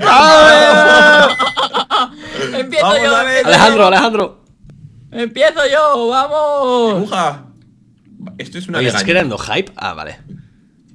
vamos. empiezo yo. Alejandro, Alejandro. Empiezo yo, vamos. Esto es ¿Estás creando hype? Ah, vale.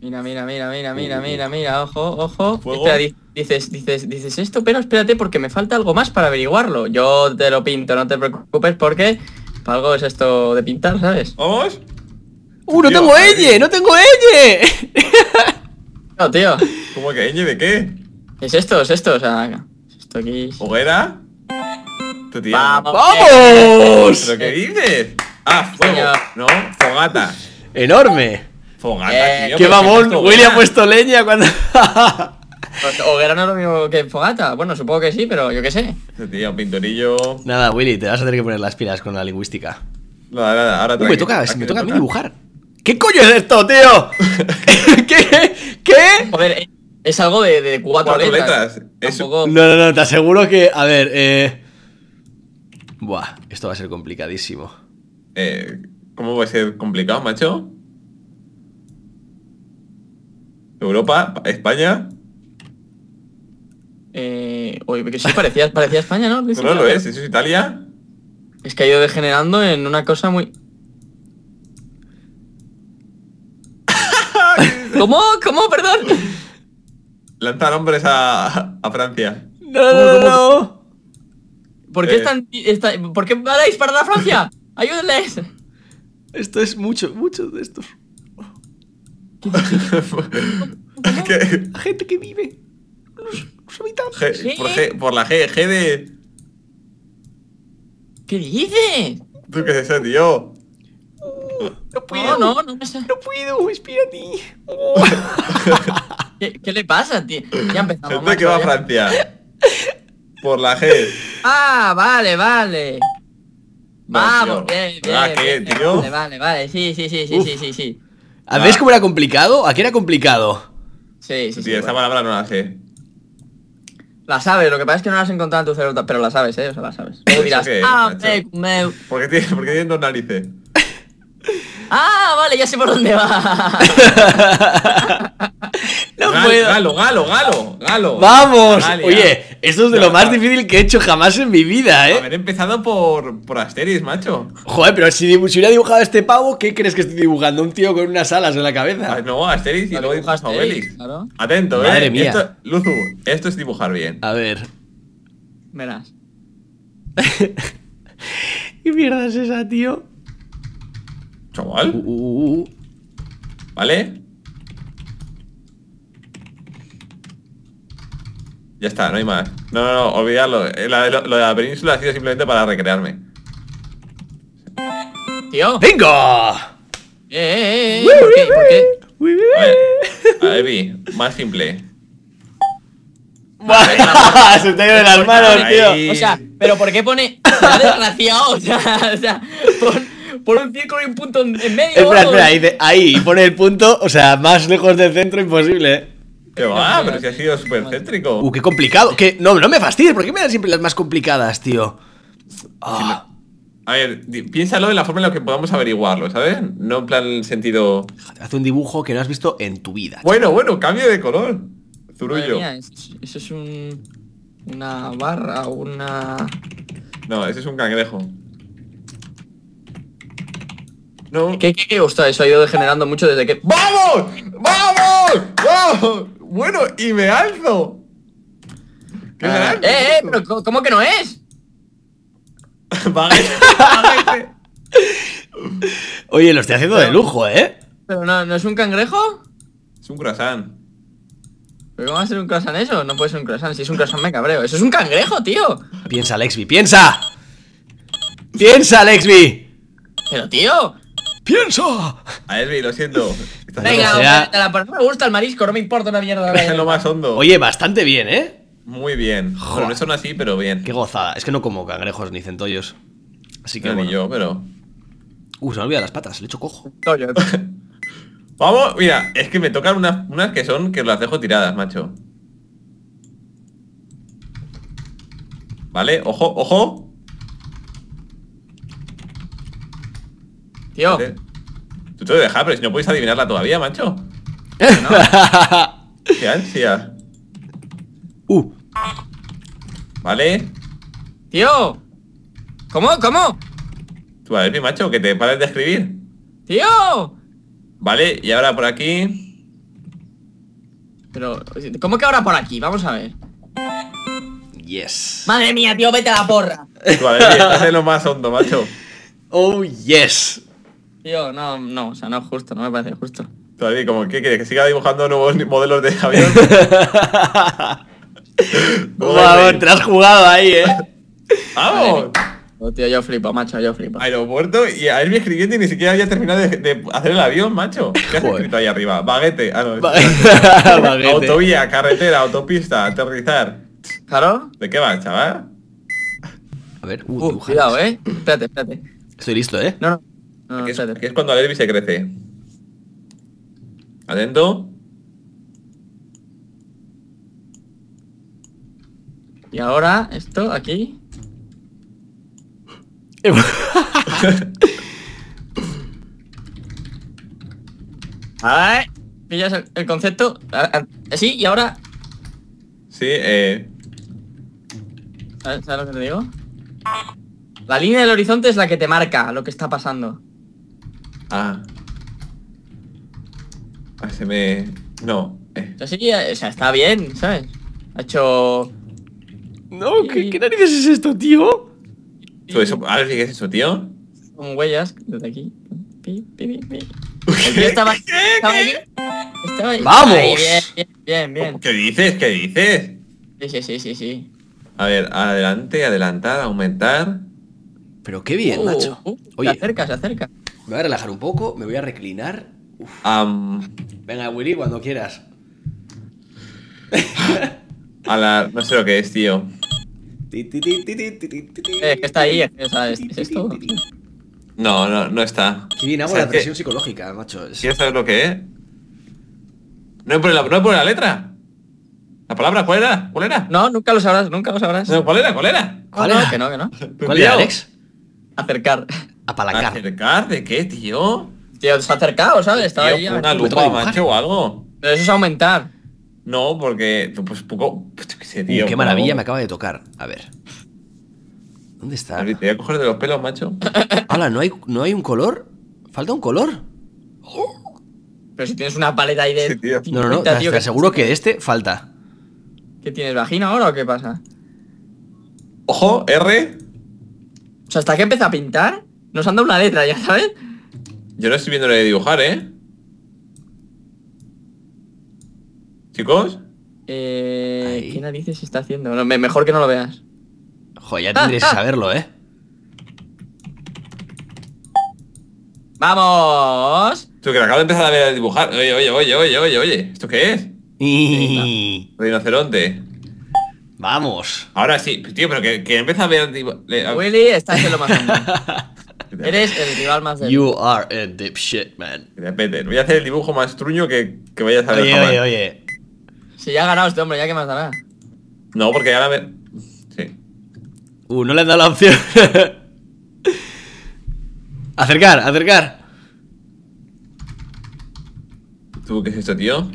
Mira, mira, mira, mira, mira, mira, mira, ojo, ojo. dices, dices, dices esto, pero espérate porque me falta algo más para averiguarlo. Yo te lo pinto, no te preocupes porque para algo es esto de pintar, ¿sabes? ¿Vamos? ¡Uh, no tengo tengo ¡No tengo ñ! no, tío. ¿Cómo que ñ de qué? Es esto, es esto, o sea, es esto aquí. ¿Hoguera? ¡Vamos! ¿Pero qué dices? Ah, fuego, ¿no? Fogata. Enorme. Fogata, eh, tío. ¿Qué mamón? Willy ha puesto leña cuando. Pues, hoguera no es lo mismo que fogata. Bueno, supongo que sí, pero yo qué sé. Este tío, pintorillo. Nada, Willy, te vas a tener que poner las pilas con la lingüística. Nada, nada, ahora me toca, ah, me toca a mí dibujar. ¿Qué coño es esto, tío? ¿Qué? ¿Qué? Joder, eh, es algo de, cuatro, letras. No, no, no, te aseguro que. A ver, eh, Buah, esto va a ser complicadísimo. Eh, ¿Cómo va a ser complicado, macho? Europa, España. Eh, oye, porque sí parecía, parecía España, ¿no? No, no lo es, eso es Italia. Es que ha ido degenerando en una cosa muy. ¿Cómo? ¿Cómo? Perdón. Lanzar hombres a, a Francia. No, no, no, ¿Por qué, eh. están, ¿Por qué van a disparar a Francia? ¡Ayúdenles! Esto es mucho, mucho de estos. La gente que vive. Los, habitantes. por, la G, G de. ¿Qué dices? ¿Tú qué dices, tío? puedo. No, no, no me sale. No puedo, respira ti. ¿Qué, ¿Qué, le pasa, tío? Ya empezamos. Gente que va a Francia. Por la G. Ah, vale, vale. Vamos, bien, bien. qué, tío? Vale, vale, vale. Sí, sí, sí, sí, sí, sí, sí. Ah. cómo era complicado? Aquí era complicado. Sí, sí, sí. sí esa palabra no la sé. La sabes, lo que pasa es que no la has encontrado en tu cerebro, pero la sabes, ¿eh? O sea, la sabes. Luego dirás, ah, eh, me... ¿Por por qué tienes dos narices? Ah, vale, ya sé por dónde va. no puedo. Galo, galo, galo, galo. Vamos. Oye, esto es de lo más difícil que he hecho jamás en mi vida, ¿eh? Haber empezado por, por Asteris, macho. Joder, pero si, hubiera dibujado este pavo, ¿qué crees que estoy dibujando? Un tío con unas alas en la cabeza. no, Asteris y luego dibujas a Claro. Atento, ¿eh? Madre mía. Esto, Luzu, esto es dibujar bien. A ver. Verás. ¿Qué mierda es esa, tío? Chaval. Uh, uh, uh, ¿Vale? Ya está, no hay más. No, no, no, olvidarlo. Eh, lo, de la península ha sido simplemente para recrearme. Tío. ¡Bingo! Eh, eh, eh, eh. ¿Por qué? ¿Por qué? A vi, más simple. Se te ha ido de las manos, tío. O sea, pero ¿por qué pone desgraciado? O sea, o sea, por un círculo y un punto en medio. Espera, espera, ahí, pone el punto, o sea, más lejos del centro imposible, qué va, pero si ha sido súper céntrico. Uh, qué complicado. Que, no, no me fastidies, ¿por qué me dan siempre las más complicadas, tío? Ah. A ver, piénsalo de la forma en la que podamos averiguarlo, ¿sabes? No en plan sentido. Haz un dibujo que no has visto en tu vida. Bueno, bueno, cambio de color. Zurullo. eso es un. Una barra, una. No, ese es un cangrejo. ¿No? ¿Qué, qué, qué? Ostras, eso ha ido degenerando mucho desde que... ¡Vamos! ¡Vamos! ¡Vamos! Bueno, y me alzo. ¿Qué ah, eh! eh cómo, que no es? Oye, lo estoy haciendo de lujo, ¿eh? Pero no, ¿no es un cangrejo? Es un croissant. ¿Pero cómo va a ser un croissant eso? No puede ser un croissant. Si es un croissant me cabreo. ¡Eso es un cangrejo, tío! Piensa, Lexby, piensa. ¡Piensa, Lexby! Pero, tío, ¡Piensa! A Elvi, lo siento. Venga, o sea... la me gusta el marisco, no me importa una mierda. Es lo más hondo. Oye, bastante bien, ¿eh? Muy bien. Joder. no son así, pero bien. Qué gozada. Es que no como cangrejos ni centollos. Así que. ni yo, pero. Uh, se me olvidan las patas, le hecho cojo. Vamos, mira, es que me tocan unas, unas que son que las dejo tiradas, macho. Vale, ojo, ojo. tío. Tú te lo dejas, pero si no podéis adivinarla todavía, macho. Qué ansia. Uh. Vale. Tío. ¿Cómo? ¿Cómo? Tú a ver, mi macho, que te pares de escribir. Tío. Vale, y ahora por aquí. Pero, ¿cómo que ahora por aquí? Vamos a ver. Yes. Madre mía, tío, vete a la porra. Vale, lo más hondo, macho. Oh, yes yo no, no, o sea, no es justo, no me parece justo. Todavía, como, que quieres? ¿Que siga dibujando nuevos modelos de avión? Vamos, te has jugado ahí, ¿eh? ¡Vamos! Oh, tío, yo flipo, macho, yo flipo. Aeropuerto y a él escribiendo y ni siquiera había terminado de, hacer el avión, macho. ¿Qué has escrito ahí arriba? Baguete. Ah, no. Autovía, carretera, autopista, aterrizar. ¿Claro? ¿De qué vas, chaval? A ver, uh, uh cuidado, eh. Espérate, espérate. Estoy listo, eh. No, no. Ah, es, cuando es, cuando se crece. Atento. Y ahora, esto aquí. A ver, pillas el concepto. Sí, y ahora. Sí, eh. ¿Sabes lo que te digo? La línea del horizonte es la que te marca lo que está pasando. Ah. ah se me... No. Eh. sí, eh, o sea, está bien, ¿sabes? Ha hecho... No, ¿qué, ¿qué narices es esto, tío? Y... Eso, es eso, tío? Son huellas desde aquí. Pi, pi, pi, pi estaba, estaba ¡Vamos! bien, bien, bien. ¿Qué dices? ¿Qué dices? Sí, sí, sí, sí, sí. A ver, adelante, adelantar, aumentar. Pero qué bien, uh, macho uh, Oye. Se acerca, se acerca. Me voy a relajar un poco, me voy a reclinar. Venga, Willy, cuando quieras. A la, no sé lo que es, tío. Eh, ¿Qué está ahí? Eh, ¿es, esto? No, no, no está. Qué bien hago la presión psicológica, macho. ¿Quieres saber lo que es? ¿No he por la, no la letra? ¿La palabra cuál era? ¿Cuál era? No, nunca lo sabrás, nunca lo sabrás. ¿Cuál era? ¿Cuál era? Ah, ¿Cuál, era? Que no, que no. ¿Cuál era, Alex? Acercar para ¿Acercar? ¿De qué, tío? Tío, ha acercado, ¿sabes? Estaba ahí. una lupa, macho, o algo. eso es aumentar. No, porque. Pues poco. Pues, qué, uh, maravilla me acaba de tocar. A ver. ¿Dónde está? Te voy a coger de los pelos, macho. Hala, ¿no hay, ¿no hay un color? ¿Falta un color? Oh. Pero si tienes una paleta ahí de. No, no, no. Te, aseguro que este falta. ¿Qué tienes, vagina ahora o qué pasa? Ojo, R. O sea, hasta que empieza a pintar. Nos han dado una letra, ya sabes. Yo no estoy viendo de dibujar, ¿eh? Chicos. Eh, ¿Qué narices está haciendo? mejor que no lo veas. Joder, ya tendrías que saberlo, ¿eh? ¡Vamos! Tú que acabas acabo de empezar a ver dibujar. Oye, oye, oye, oye, oye, oye. ¿Esto qué es? Y... Rinoceronte. Vamos. Ahora sí, tío, pero que, que empieza a ver. Willy, estás en lo más Eres el rival más de... You are a dipshit, man. Vete, voy a hacer el dibujo más truño que, que vayas a ver. Oye, oye, oye. Si ya ha ganado este hombre, ¿ya qué más dará? No, porque ya la ve... Sí. Uh, no le han dado la opción. acercar, acercar. ¿Tú qué es esto, tío?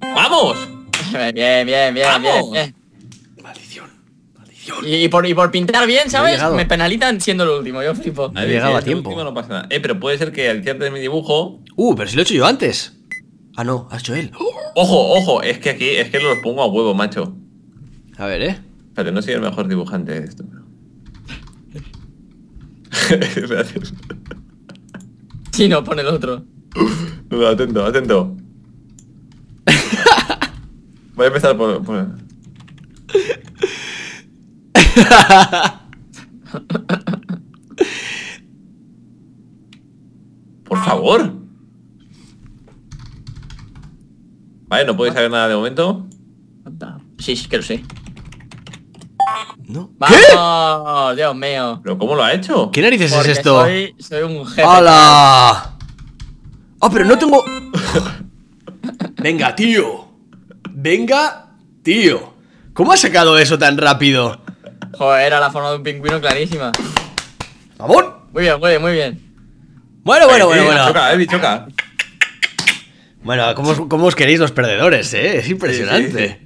¡Vamos! Bien, bien, bien, bien, bien. Maldición. Y por, pintar bien, ¿sabes? Me penalizan siendo el último, yo flipo. llegado a tiempo. No pasa nada. Eh, pero puede ser que al de mi dibujo. Uh, pero si lo he hecho yo antes. Ah, no, ha hecho él. Ojo, ojo, es que aquí, es que lo pongo a huevo, macho. A ver, eh. Espérate, no soy el mejor dibujante de esto, no, pon el otro. atento, atento. Voy a empezar por... Por favor. Vale, no podéis saber nada de momento. Sí, sí que lo sé. No. ¿Qué? Dios mío. ¿Pero cómo lo ha hecho? ¿Qué narices es esto? Soy, un jefe. Hola. ¡Ah, oh, pero no tengo! Venga, tío. Venga, tío. ¿Cómo ha sacado eso tan rápido? Joder, era la forma de un pingüino clarísima. ¡Vamos! Muy bien, muy bien, muy bien. Bueno, bueno, bueno, bueno. Choca, eh, choca. Bueno, ¿cómo os, os, queréis los perdedores, eh? Es impresionante.